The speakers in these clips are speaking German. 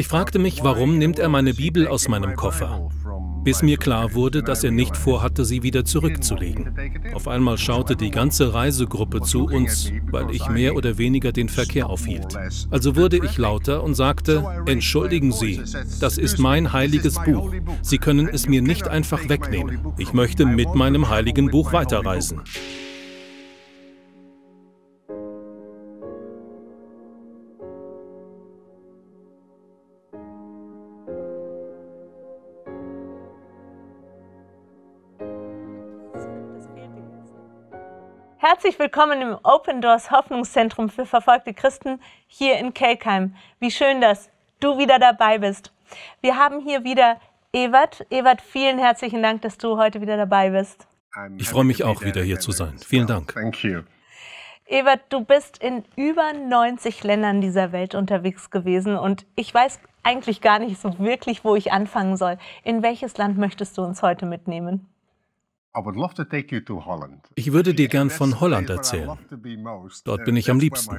Ich fragte mich, warum nimmt er meine Bibel aus meinem Koffer? Bis mir klar wurde, dass er nicht vorhatte, sie wieder zurückzulegen. Auf einmal schaute die ganze Reisegruppe zu uns, weil ich mehr oder weniger den Verkehr aufhielt. Also wurde ich lauter und sagte, entschuldigen Sie, das ist mein heiliges Buch. Sie können es mir nicht einfach wegnehmen. Ich möchte mit meinem heiligen Buch weiterreisen. Herzlich willkommen im Open Doors Hoffnungszentrum für verfolgte Christen hier in Kelkheim. Wie schön, dass du wieder dabei bist. Wir haben hier wieder Ewert. Ewert, vielen herzlichen Dank, dass du heute wieder dabei bist. Ich freue mich auch wieder hier zu sein. Vielen Dank. Ewert, du bist in über 90 Ländern dieser Welt unterwegs gewesen und ich weiß eigentlich gar nicht so wirklich, wo ich anfangen soll. In welches Land möchtest du uns heute mitnehmen? Ich würde dir gern von Holland erzählen. Dort bin ich am liebsten.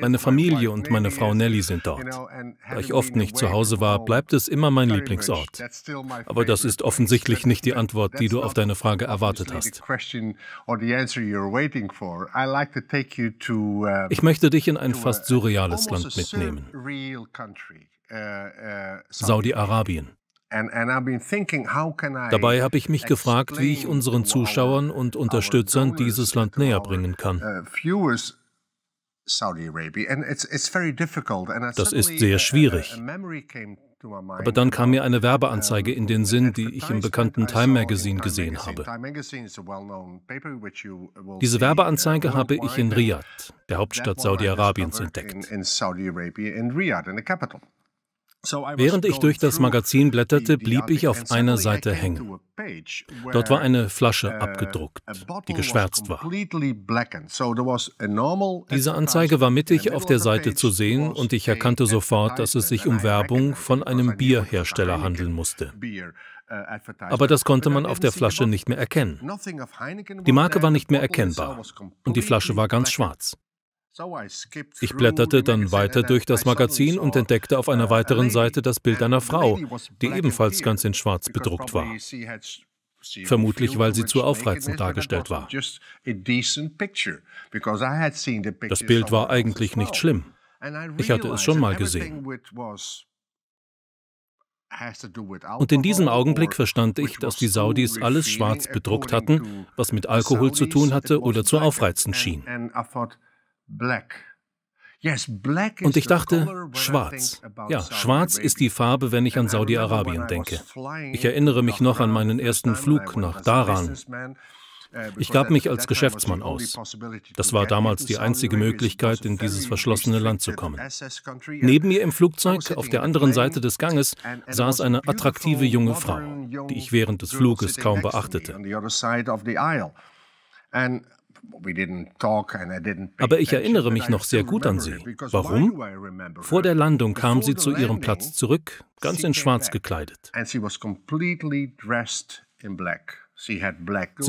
Meine Familie und meine Frau Nelly sind dort. Da ich oft nicht zu Hause war, bleibt es immer mein Lieblingsort. Aber das ist offensichtlich nicht die Antwort, die du auf deine Frage erwartet hast. Ich möchte dich in ein fast surreales Land mitnehmen. Uh, uh, Saudi-Arabien. Dabei habe ich mich gefragt, wie ich unseren Zuschauern und Unterstützern dieses Land näher bringen kann. Uh, das ist sehr uh, uh, schwierig. Aber dann kam mir eine Werbeanzeige in den Sinn, die ich im bekannten Time Magazine gesehen habe. Diese Werbeanzeige habe ich in Riyadh, der Hauptstadt Saudi-Arabiens, entdeckt. Während ich durch das Magazin blätterte, blieb ich auf einer Seite hängen. Dort war eine Flasche uh, abgedruckt, die geschwärzt war. Diese Anzeige war mittig auf der Seite zu sehen und ich erkannte sofort, dass es sich um Werbung von einem Bierhersteller handeln musste. Uh, Aber das konnte man auf der Flasche nicht mehr erkennen. Die Marke war nicht mehr erkennbar und die Flasche war ganz schwarz. Ich blätterte dann weiter durch das Magazin und entdeckte auf einer uh, weiteren Seite das Bild einer Frau, die ebenfalls ganz in Schwarz bedruckt war. Vermutlich, weil sie zu aufreizend dargestellt war. Das Bild war eigentlich nicht schlimm. Ich hatte es schon mal gesehen. Und in diesem Augenblick verstand ich, dass die Saudis alles schwarz bedruckt hatten, was mit Alkohol zu tun hatte oder zu aufreizend schien. Und ich dachte, schwarz. Ja, schwarz ist die Farbe, wenn ich an Saudi-Arabien denke. Ich erinnere mich noch an meinen ersten Flug nach uh, Daran. Ich gab mich als Geschäftsmann aus. Das war damals die einzige Möglichkeit, in dieses verschlossene Land zu kommen. Neben mir im Flugzeug, auf der anderen Seite des Ganges, saß eine attraktive junge Frau, die ich während des Fluges kaum beachtete. Aber ich erinnere mich noch sehr gut an sie. Warum? Vor der Landung kam sie zu ihrem Platz zurück, ganz in schwarz gekleidet. Sie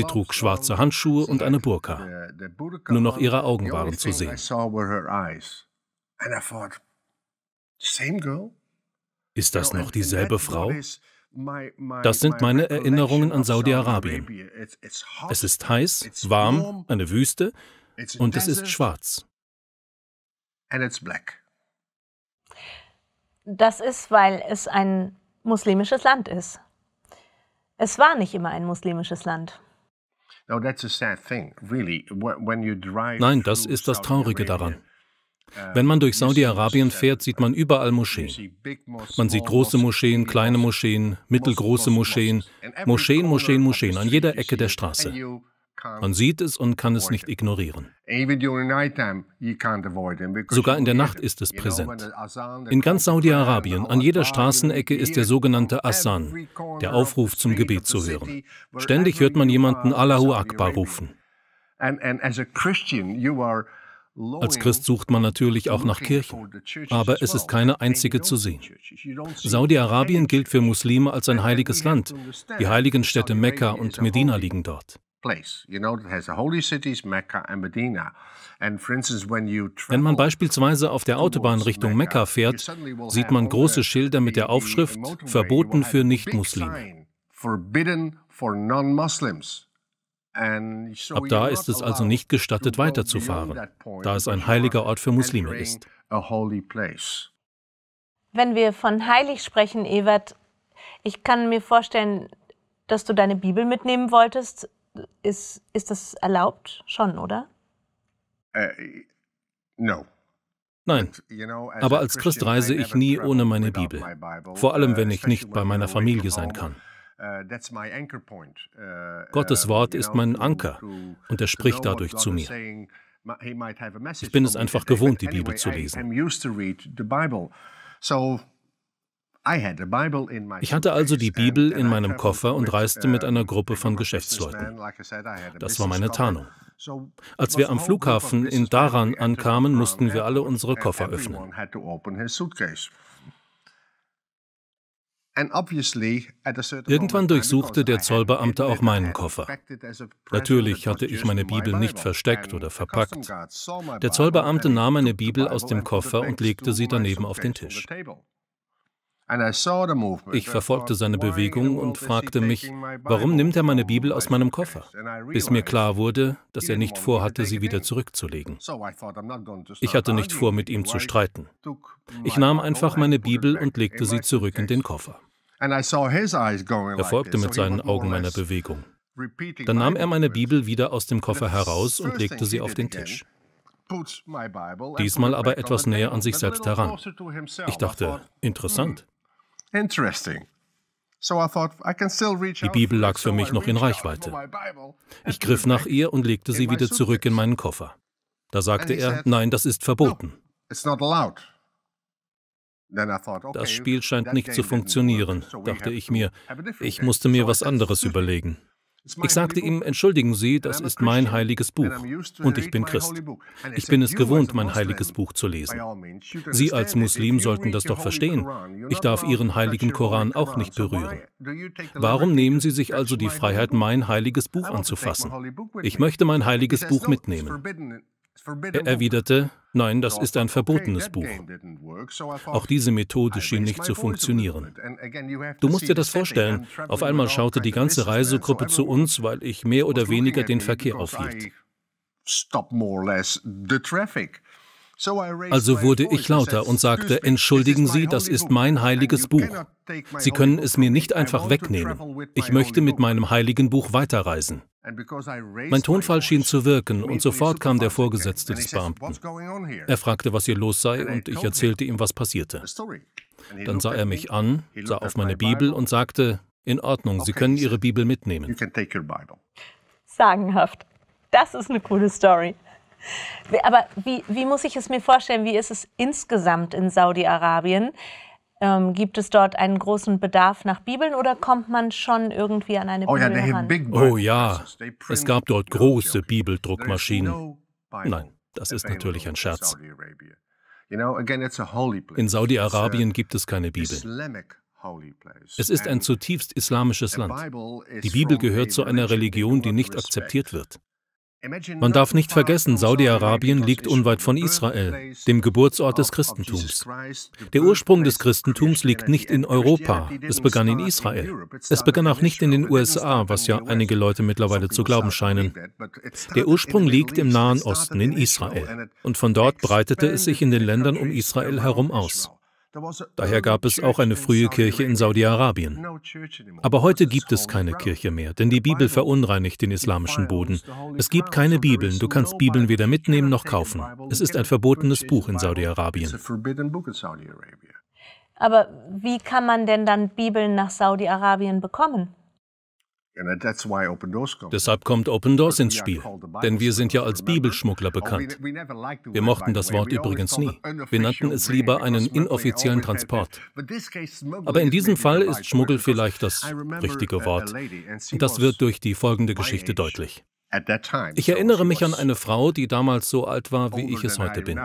trug schwarze Handschuhe und eine Burka. Nur noch ihre Augen waren zu sehen. Ist das noch dieselbe Frau? Das sind meine Erinnerungen an Saudi-Arabien. Es ist heiß, warm, eine Wüste und es ist schwarz. Das ist, weil es ein muslimisches Land ist. Es war nicht immer ein muslimisches Land. Nein, das ist das Traurige daran. Wenn man durch Saudi-Arabien fährt, sieht man überall Moscheen. Man sieht große Moscheen, kleine Moscheen, mittelgroße Moscheen, Moscheen, Moscheen, Moscheen an jeder Ecke der Straße. Man sieht es und kann es nicht ignorieren. Sogar in der Nacht ist es präsent. In ganz Saudi-Arabien, an jeder Straßenecke ist der sogenannte Asan, der Aufruf zum Gebet zu hören. Ständig hört man jemanden Allahu Akbar rufen. And, and as als Christ sucht man natürlich auch nach Kirchen, aber es ist keine einzige zu sehen. Saudi-Arabien gilt für Muslime als ein heiliges Land. Die heiligen Städte Mekka und Medina liegen dort. Wenn man beispielsweise auf der Autobahn Richtung Mekka fährt, sieht man große Schilder mit der Aufschrift Verboten für Nichtmuslime. Ab da ist es also nicht gestattet, weiterzufahren, da es ein heiliger Ort für Muslime ist. Wenn wir von heilig sprechen, Ewert, ich kann mir vorstellen, dass du deine Bibel mitnehmen wolltest. Ist, ist das erlaubt? Schon, oder? Äh, Nein, aber als Christ reise ich nie ohne meine Bibel, vor allem uh, wenn ich nicht bei meiner Familie sein kann. Äh, äh, Gottes äh, Wort ist mein Anker und er spricht dadurch zu mir. Ich bin es einfach gewohnt, die Bibel zu lesen. Ich hatte also die Bibel in meinem Koffer und reiste mit einer uh, Gruppe von Geschäftsleuten. Das war meine Tarnung. Als wir am Flughafen in Daran ankamen, mussten wir alle unsere Koffer öffnen. Irgendwann durchsuchte der Zollbeamte auch meinen Koffer. Natürlich hatte ich meine Bibel nicht versteckt oder verpackt. Der Zollbeamte nahm meine Bibel aus dem Koffer und legte sie daneben auf den Tisch. Ich verfolgte seine Bewegung und fragte mich, warum nimmt er meine Bibel aus meinem Koffer? Bis mir klar wurde, dass er nicht vorhatte, sie wieder zurückzulegen. Ich hatte nicht vor, mit ihm zu streiten. Ich nahm einfach meine Bibel und legte sie zurück in den Koffer. Er folgte mit seinen Augen meiner Bewegung. Dann nahm er meine Bibel wieder aus dem Koffer heraus und legte sie auf den Tisch. Diesmal aber etwas näher an sich selbst heran. Ich dachte, interessant. Die Bibel lag für mich noch in Reichweite. Ich griff nach ihr und legte sie wieder zurück in meinen Koffer. Da sagte er, nein, das ist verboten. Das Spiel scheint nicht zu funktionieren, dachte ich mir. Ich musste mir was anderes überlegen. Ich sagte ihm, entschuldigen Sie, das ist mein heiliges Buch und ich bin Christ. Ich bin es gewohnt, mein heiliges Buch zu lesen. Sie als Muslim sollten das doch verstehen. Ich darf Ihren heiligen Koran auch nicht berühren. Warum nehmen Sie sich also die Freiheit, mein heiliges Buch anzufassen? Ich möchte mein heiliges Buch mitnehmen. Er erwiderte, nein, das ist ein verbotenes Buch. Auch diese Methode schien nicht zu funktionieren. Du musst dir das vorstellen, auf einmal schaute die ganze Reisegruppe zu uns, weil ich mehr oder weniger den Verkehr aufhielt. Stop more or less the traffic. Also wurde ich lauter und sagte, entschuldigen Sie, das ist mein heiliges Buch. Sie können es mir nicht einfach wegnehmen. Ich möchte mit meinem heiligen Buch weiterreisen. Mein Tonfall schien zu wirken und sofort kam der Vorgesetzte des Beamten. Er fragte, was hier los sei und ich erzählte ihm, was passierte. Dann sah er mich an, sah auf meine Bibel und sagte, in Ordnung, Sie können Ihre Bibel mitnehmen. Sagenhaft. Das ist eine coole Story. Aber wie, wie muss ich es mir vorstellen? Wie ist es insgesamt in Saudi-Arabien? Ähm, gibt es dort einen großen Bedarf nach Bibeln oder kommt man schon irgendwie an eine Bibel heran? Oh ja, oh es gab dort große Bibeldruckmaschinen. Nein, das ist natürlich ein Scherz. In Saudi-Arabien gibt es keine Bibel. Es ist ein zutiefst islamisches Land. Die Bibel gehört zu einer Religion, die nicht akzeptiert wird. Man darf nicht vergessen, Saudi-Arabien liegt unweit von Israel, dem Geburtsort des Christentums. Der Ursprung des Christentums liegt nicht in Europa, es begann in Israel. Es begann auch nicht in den USA, was ja einige Leute mittlerweile zu glauben scheinen. Der Ursprung liegt im Nahen Osten, in Israel. Und von dort breitete es sich in den Ländern um Israel herum aus. Daher gab es auch eine frühe Kirche in Saudi-Arabien. Aber heute gibt es keine Kirche mehr, denn die Bibel verunreinigt den islamischen Boden. Es gibt keine Bibeln, du kannst Bibeln weder mitnehmen noch kaufen. Es ist ein verbotenes Buch in Saudi-Arabien. Aber wie kann man denn dann Bibeln nach Saudi-Arabien bekommen? Deshalb kommt Open Doors ins Spiel, denn wir sind ja als Bibelschmuggler oh, bekannt. Ne, wir mochten das Wort übrigens nie. Wir nannten es lieber einen inoffiziellen Transport. Aber in diesem Fall ist Schmuggel vielleicht das richtige Wort. Das wird durch die folgende Geschichte deutlich. Ich erinnere mich an eine Frau, die damals so alt war, wie ich es heute bin.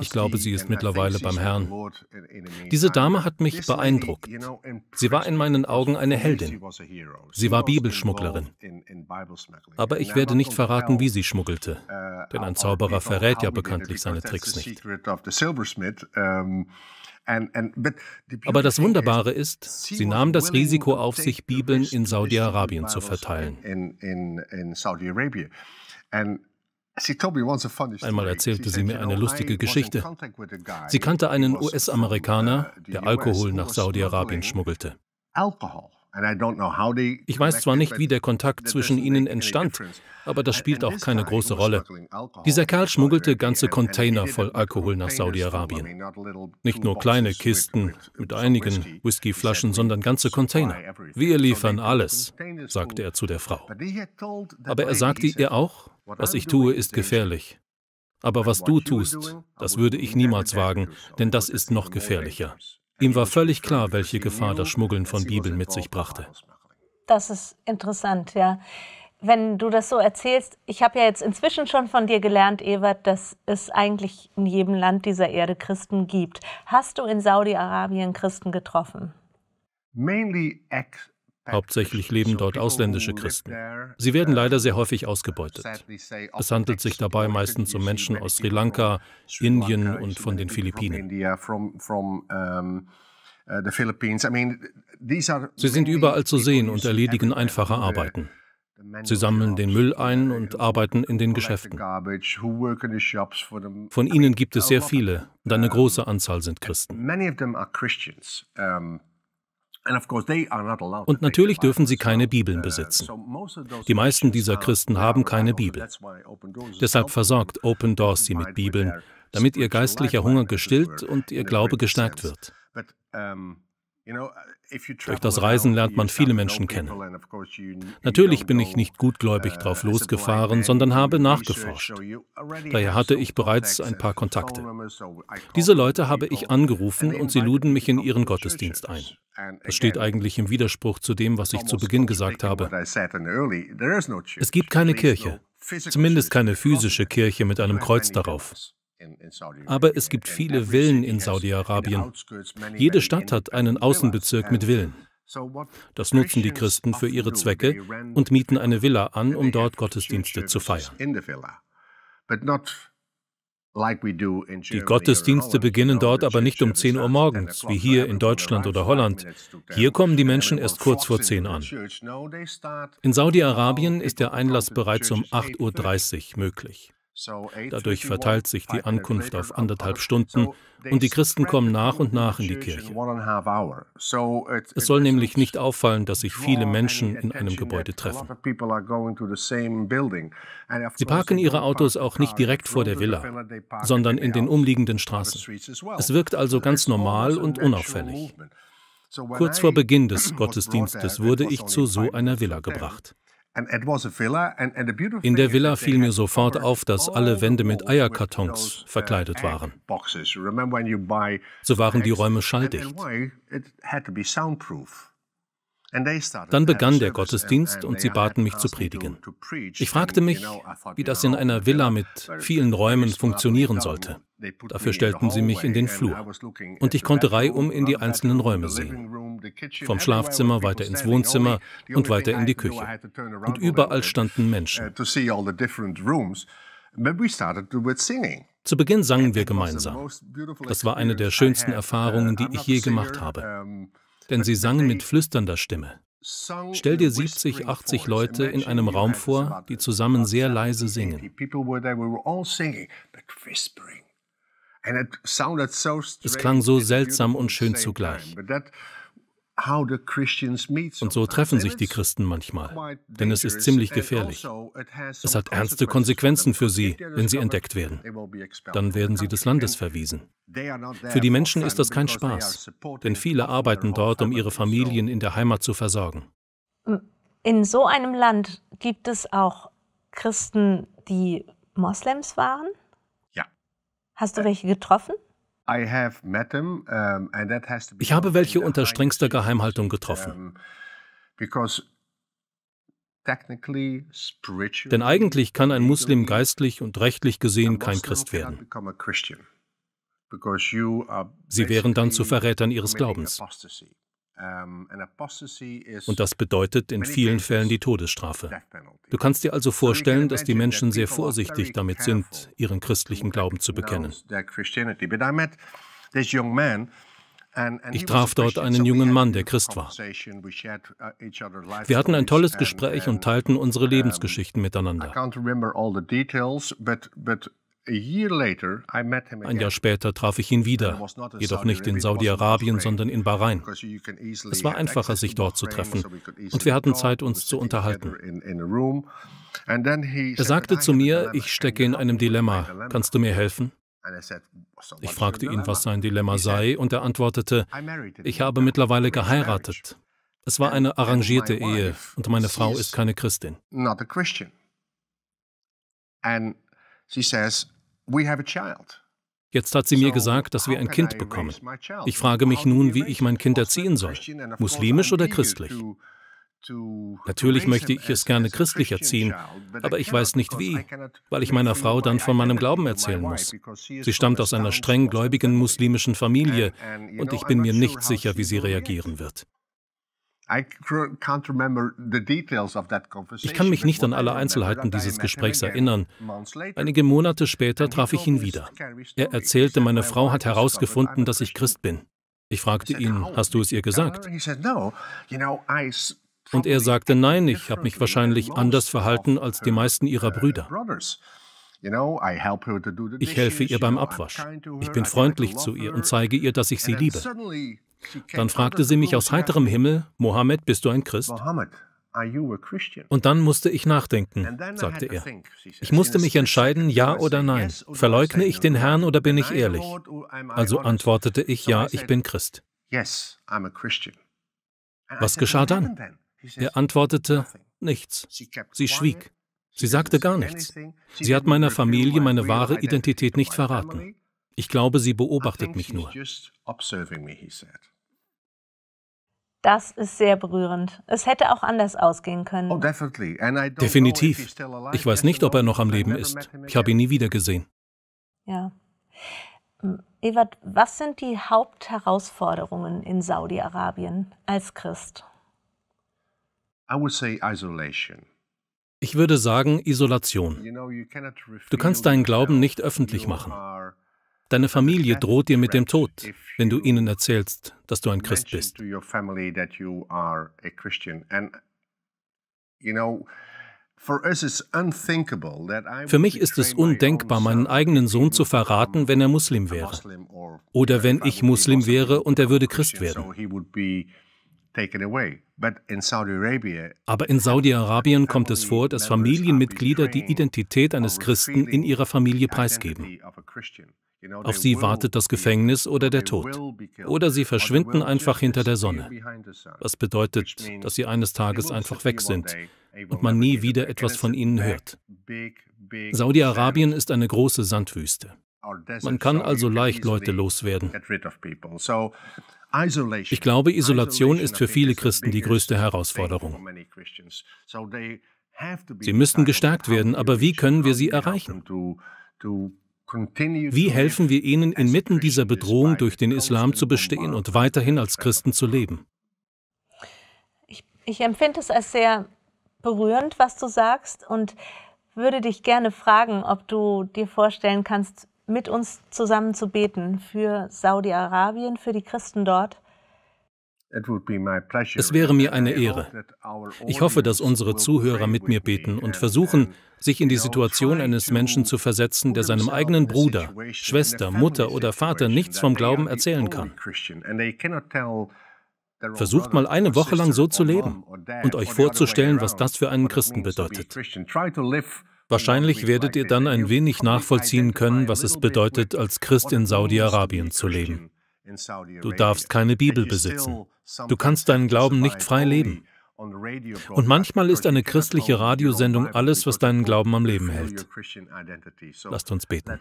Ich glaube, sie ist mittlerweile beim Herrn. Diese Dame hat mich beeindruckt. Sie war in meinen Augen eine Heldin. Sie war Bibelschmugglerin. Aber ich werde nicht verraten, wie sie schmuggelte. Uh, denn ein Zauberer verrät ja bekanntlich seine Tricks nicht. Aber das Wunderbare ist, sie nahm das Risiko auf sich, Bibeln in Saudi-Arabien zu verteilen. Einmal erzählte sie mir eine lustige Geschichte. Sie kannte einen US-Amerikaner, uh, der Alkohol nach Saudi-Arabien schmuggelte. Ich weiß zwar nicht, wie der Kontakt zwischen ihnen entstand, aber das spielt auch keine große Rolle. Dieser Kerl schmuggelte ganze Container voll Alkohol nach Saudi-Arabien. Nicht nur kleine Kisten mit einigen Whiskyflaschen, sondern ganze Container. Wir liefern alles, sagte er zu der Frau. Aber er sagte ihr auch, was ich tue, ist gefährlich. Aber was du tust, das würde ich niemals wagen, denn das ist noch gefährlicher. Ihm war völlig klar, welche Gefahr das Schmuggeln von Bibeln mit sich brachte. Das ist interessant, ja. Wenn du das so erzählst, ich habe ja jetzt inzwischen schon von dir gelernt, Ebert, dass es eigentlich in jedem Land dieser Erde Christen gibt. Hast du in Saudi-Arabien Christen getroffen? Mainly ex Hauptsächlich leben dort ausländische Christen. Sie werden leider sehr häufig ausgebeutet. Es handelt sich dabei meistens um Menschen aus Sri Lanka, Indien und von den Philippinen. Sie sind überall zu sehen und erledigen einfache Arbeiten. Sie sammeln den Müll ein und arbeiten in den Geschäften. Von ihnen gibt es sehr viele und eine große Anzahl sind Christen. Und natürlich dürfen sie keine uh, Bibeln besitzen. Die meisten dieser Christen haben keine Bibel. Deshalb versorgt Open Doors sie mit Bibeln, damit ihr geistlicher Hunger gestillt und ihr Glaube gestärkt wird. Durch das Reisen lernt man viele Menschen kennen. Natürlich bin ich nicht gutgläubig drauf losgefahren, sondern habe nachgeforscht. Daher hatte ich bereits ein paar Kontakte. Diese Leute habe ich angerufen und sie luden mich in ihren Gottesdienst ein. Das steht eigentlich im Widerspruch zu dem, was ich zu Beginn gesagt habe. Es gibt keine Kirche, zumindest keine physische Kirche mit einem Kreuz darauf. Aber es gibt viele Villen in Saudi-Arabien. Jede Stadt hat einen Außenbezirk mit Villen. Das nutzen die Christen für ihre Zwecke und mieten eine Villa an, um dort Gottesdienste zu feiern. Die Gottesdienste beginnen dort aber nicht um 10 Uhr morgens, wie hier in Deutschland oder Holland. Hier kommen die Menschen erst kurz vor 10 an. In Saudi-Arabien ist der Einlass bereits um 8.30 Uhr möglich. Dadurch verteilt sich die Ankunft auf anderthalb Stunden und die Christen kommen nach und nach in die Kirche. Es soll nämlich nicht auffallen, dass sich viele Menschen in einem Gebäude treffen. Sie parken ihre Autos auch nicht direkt vor der Villa, sondern in den umliegenden Straßen. Es wirkt also ganz normal und unauffällig. Kurz vor Beginn des Gottesdienstes wurde ich zu so einer Villa gebracht. In der Villa fiel mir sofort auf, dass alle Wände mit Eierkartons uh, verkleidet waren. So waren die Räume schalldicht. Dann begann der Gottesdienst und sie baten mich zu predigen. Ich fragte mich, wie das in einer Villa mit vielen Räumen funktionieren sollte. Dafür stellten sie mich in den Flur. Und ich konnte reihum in die einzelnen Räume sehen. Vom Schlafzimmer weiter ins Wohnzimmer und weiter in die Küche. Und überall standen Menschen. Uh, Zu Beginn sangen wir gemeinsam. Das war eine der schönsten Erfahrungen, die uh, ich je gemacht habe. Denn sie sangen mit flüsternder Stimme. Stell dir 70, 80 Leute in einem Raum vor, die zusammen sehr leise singen. Es klang so seltsam und schön zugleich. Und so treffen sich die Christen manchmal, denn es ist ziemlich gefährlich. Also es hat ernste Konsequenzen für sie, wenn sie entdeckt werden. Dann werden sie des Landes verwiesen. Für die Menschen ist das kein Spaß, denn viele arbeiten dort, um ihre Familien in der Heimat zu versorgen. In so einem Land gibt es auch Christen, die Moslems waren? Hast du welche getroffen? Ich habe welche unter strengster Geheimhaltung getroffen. Denn eigentlich kann ein Muslim geistlich und rechtlich gesehen kein Christ werden. Sie wären dann zu Verrätern ihres Glaubens. Ähm, und das bedeutet in vielen Fällen die Todesstrafe. Du kannst dir also vorstellen, dass die Menschen sehr vorsichtig damit sind, ihren christlichen Glauben zu bekennen. Ich traf dort einen jungen Mann, der Christ war. Uh, Wir hatten ein tolles Gespräch und teilten unsere Lebensgeschichten miteinander. Ein Jahr später traf ich ihn wieder, jedoch nicht in Saudi-Arabien, sondern in Bahrain. Es war einfacher, sich dort zu treffen, und wir hatten Zeit, uns zu unterhalten. Er sagte zu mir, ich stecke in einem Dilemma, kannst du mir helfen? Ich fragte ihn, was sein Dilemma sei, und er antwortete, ich habe mittlerweile geheiratet. Es war eine arrangierte Ehe, und meine Frau ist keine Christin. Jetzt hat sie mir gesagt, dass wir ein Kind bekommen. Ich frage mich nun, wie ich mein Kind erziehen soll. Muslimisch oder christlich? Natürlich möchte ich es gerne christlich erziehen, aber ich weiß nicht wie, weil ich meiner Frau dann von meinem Glauben erzählen muss. Sie stammt aus einer streng gläubigen muslimischen Familie und ich bin mir nicht sicher, wie sie reagieren wird. Ich kann mich nicht an alle Einzelheiten dieses Gesprächs erinnern. Einige Monate später traf ich ihn wieder. Er erzählte, meine Frau hat herausgefunden, dass ich Christ bin. Ich fragte ihn, hast du es ihr gesagt? Und er sagte, nein, ich habe mich wahrscheinlich anders verhalten als die meisten ihrer uh, Brüder. Ich helfe ihr beim Abwasch. Ich bin freundlich zu ihr und zeige ihr, dass ich sie liebe. Dann fragte sie mich aus heiterem Himmel, Mohammed, bist du ein Christ? Und dann musste ich nachdenken, sagte er. Ich musste mich entscheiden, ja oder nein. Verleugne ich den Herrn oder bin ich ehrlich? Also antwortete ich, ja, ich bin Christ. Was geschah dann? Er antwortete, nichts. Sie schwieg. Sie sagte gar nichts. Sie hat meiner Familie meine wahre Identität nicht verraten. Ich glaube, sie beobachtet mich nur. Das ist sehr berührend. Es hätte auch anders ausgehen können. Oh, Definitiv. Ich weiß nicht, ob er noch am Leben ist. Ich habe ihn nie wieder gesehen. Ja. Ewert, was sind die Hauptherausforderungen in Saudi-Arabien als Christ? Ich würde sagen Isolation. Du kannst deinen Glauben nicht öffentlich machen. Deine Familie droht dir mit dem Tod, wenn du ihnen erzählst, dass du ein Christ bist. Für mich ist es undenkbar, meinen eigenen Sohn zu verraten, wenn er Muslim wäre. Oder wenn ich Muslim wäre und er würde Christ werden. Aber in Saudi-Arabien kommt es vor, dass Familienmitglieder die Identität eines Christen in ihrer Familie preisgeben. Genau, Auf sie wartet das Gefängnis oder genau, der Tod. Oder sie verschwinden einfach hinter der Sonne. Was bedeutet, dass sie eines Tages einfach weg sind und man nie wieder etwas von ihnen hört. Saudi-Arabien ist eine große Sandwüste. Man kann also leicht Leute loswerden. Ich glaube, Isolation ist für viele Christen die größte Herausforderung. Sie müssten gestärkt werden, aber wie können wir sie erreichen? Wie helfen wir ihnen, inmitten dieser Bedrohung durch den Islam zu bestehen und weiterhin als Christen zu leben? Ich, ich empfinde es als sehr berührend, was du sagst, und würde dich gerne fragen, ob du dir vorstellen kannst, mit uns zusammen zu beten für Saudi-Arabien, für die Christen dort es wäre mir eine Ehre. Ich hoffe, dass unsere Zuhörer mit mir beten und versuchen, sich in die Situation eines Menschen zu versetzen, der seinem eigenen Bruder, Schwester, Mutter oder Vater nichts vom Glauben erzählen kann. Versucht mal eine Woche lang so zu leben und euch vorzustellen, was das für einen Christen bedeutet. Wahrscheinlich werdet ihr dann ein wenig nachvollziehen können, was es bedeutet, als Christ in Saudi-Arabien zu leben. Du darfst keine Bibel besitzen. Du kannst deinen Glauben nicht frei leben. Und manchmal ist eine christliche Radiosendung alles, was deinen Glauben am Leben hält. Lasst uns beten.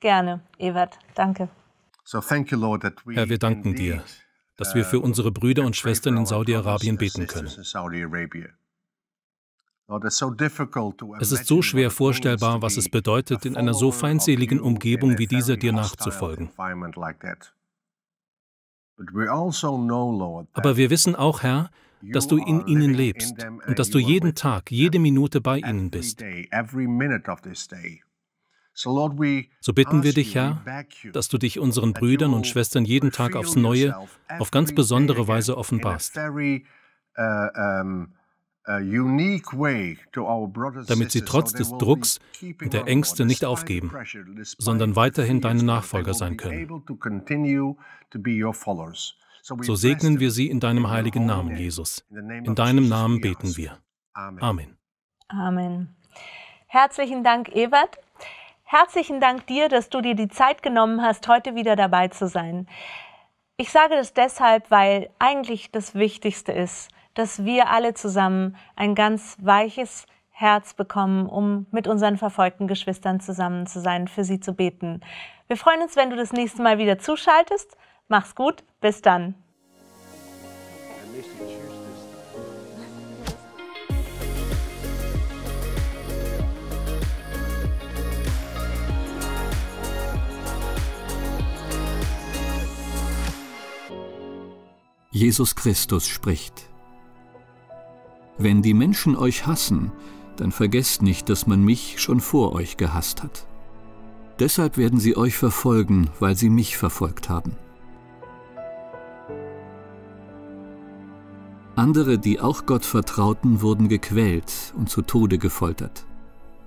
Gerne, Evert. Danke. Herr, wir danken dir, uh, dass wir für unsere Brüder und Schwestern in Saudi-Arabien beten können. Es ist so schwer vorstellbar, was es bedeutet, in einer so feindseligen Umgebung wie dieser dir nachzufolgen. Also Aber wir wissen auch, Herr, dass du in ihnen lebst und dass du jeden Tag, jede Minute bei ihnen bist. So bitten wir dich, Herr, dass du dich unseren Brüdern und Schwestern jeden Tag aufs Neue, auf ganz besondere Weise offenbarst. Uh, damit sie trotz des Drucks und der Ängste nicht aufgeben, sondern weiterhin deine Nachfolger sein können. So segnen wir sie in deinem heiligen Namen, Jesus. In deinem Namen beten wir. Amen. Amen. Herzlichen Dank, Ebert. Herzlichen Dank dir, dass du dir die Zeit genommen hast, heute wieder dabei zu sein. Ich sage das deshalb, weil eigentlich das Wichtigste ist, dass wir alle zusammen ein ganz weiches Herz bekommen, um mit unseren verfolgten Geschwistern zusammen zu sein, für sie zu beten. Wir freuen uns, wenn du das nächste Mal wieder zuschaltest. Mach's gut, bis dann. Jesus Christus spricht. Wenn die Menschen euch hassen, dann vergesst nicht, dass man mich schon vor euch gehasst hat. Deshalb werden sie euch verfolgen, weil sie mich verfolgt haben. Andere, die auch Gott vertrauten, wurden gequält und zu Tode gefoltert.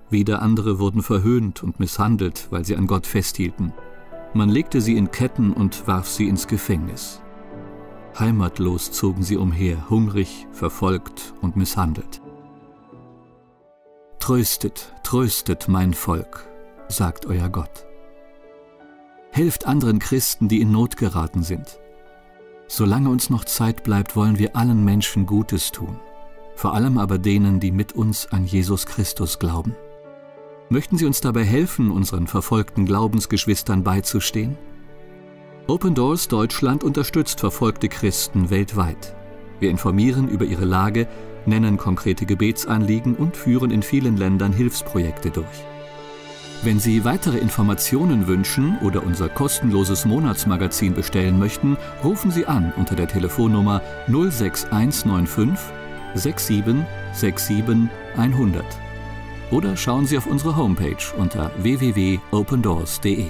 Wieder andere wurden verhöhnt und misshandelt, weil sie an Gott festhielten. Man legte sie in Ketten und warf sie ins Gefängnis. Heimatlos zogen sie umher, hungrig, verfolgt und misshandelt. Tröstet, tröstet mein Volk, sagt euer Gott. Helft anderen Christen, die in Not geraten sind. Solange uns noch Zeit bleibt, wollen wir allen Menschen Gutes tun, vor allem aber denen, die mit uns an Jesus Christus glauben. Möchten Sie uns dabei helfen, unseren verfolgten Glaubensgeschwistern beizustehen? Open Doors Deutschland unterstützt verfolgte Christen weltweit. Wir informieren über ihre Lage, nennen konkrete Gebetsanliegen und führen in vielen Ländern Hilfsprojekte durch. Wenn Sie weitere Informationen wünschen oder unser kostenloses Monatsmagazin bestellen möchten, rufen Sie an unter der Telefonnummer 06195 6767 100 oder schauen Sie auf unsere Homepage unter www.opendoors.de.